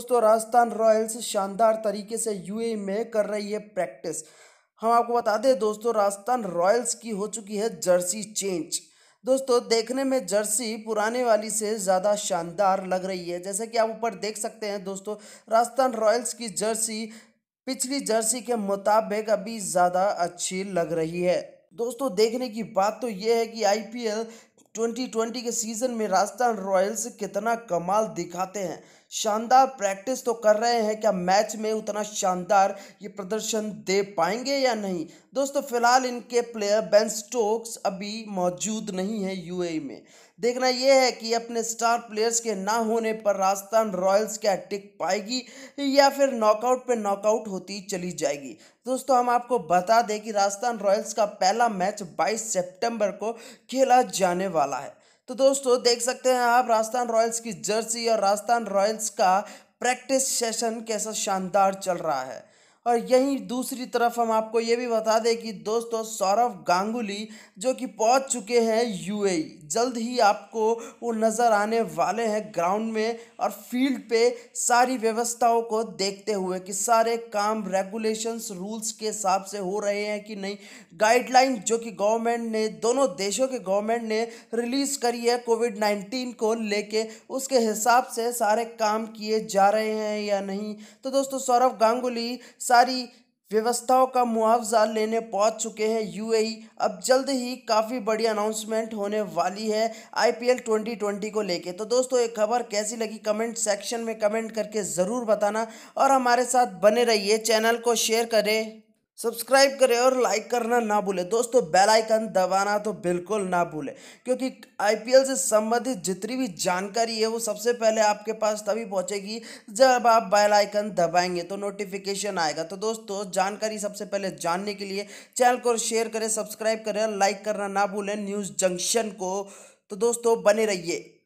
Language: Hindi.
दोस्तों राजस्थान रॉयल्स शानदार तरीके से यूए में कर रही है प्रैक्टिस हम आपको बता दें दोस्तों राजस्थान रॉयल्स की हो चुकी है जर्सी चेंज दोस्तों देखने में जर्सी पुराने वाली से ज़्यादा शानदार लग रही है जैसे कि आप ऊपर देख सकते हैं दोस्तों राजस्थान रॉयल्स की जर्सी पिछली जर्सी के मुताबिक अभी ज़्यादा अच्छी लग रही है दोस्तों देखने की बात तो यह है कि आईपीएल 2020 के सीज़न में राजस्थान रॉयल्स कितना कमाल दिखाते हैं शानदार प्रैक्टिस तो कर रहे हैं क्या मैच में उतना शानदार ये प्रदर्शन दे पाएंगे या नहीं दोस्तों फिलहाल इनके प्लेयर बेन स्टोक्स अभी मौजूद नहीं है यूएई में देखना यह है कि अपने स्टार प्लेयर्स के ना होने पर राजस्थान रॉयल्स क्या टिक पाएगी या फिर नॉकआउट पे नॉकआउट होती चली जाएगी दोस्तों हम आपको बता दें कि राजस्थान रॉयल्स का पहला मैच 22 सितंबर को खेला जाने वाला है तो दोस्तों देख सकते हैं आप राजस्थान रॉयल्स की जर्सी और राजस्थान रॉयल्स का प्रैक्टिस सेशन कैसा शानदार चल रहा है और यहीं दूसरी तरफ हम आपको ये भी बता दें कि दोस्तों सौरव गांगुली जो कि पहुंच चुके हैं यूएई e, जल्द ही आपको वो नज़र आने वाले हैं ग्राउंड में और फील्ड पे सारी व्यवस्थाओं को देखते हुए कि सारे काम रेगुलेशंस रूल्स के हिसाब से हो रहे हैं कि नहीं गाइडलाइन जो कि गवर्नमेंट ने दोनों देशों के गवर्नमेंट ने रिलीज़ करी है कोविड नाइन्टीन को लेके उसके हिसाब से सारे काम किए जा रहे हैं या नहीं तो दोस्तों सौरव गांगुली सारी व्यवस्थाओं का मुआवजा लेने पहुंच चुके हैं यूएई अब जल्द ही काफ़ी बड़ी अनाउंसमेंट होने वाली है आईपीएल 2020 को लेके तो दोस्तों ये खबर कैसी लगी कमेंट सेक्शन में कमेंट करके ज़रूर बताना और हमारे साथ बने रहिए चैनल को शेयर करें सब्सक्राइब करें और लाइक करना ना भूलें दोस्तों बेल आइकन दबाना तो बिल्कुल ना भूलें क्योंकि आईपीएल से संबंधित जितनी भी जानकारी है वो सबसे पहले आपके पास तभी पहुंचेगी जब आप बेल आइकन दबाएंगे तो नोटिफिकेशन आएगा तो दोस्तों जानकारी सबसे पहले जानने के लिए चैनल को शेयर करें सब्सक्राइब करें लाइक करना ना भूलें न्यूज़ जंक्शन को तो दोस्तों बने रहिए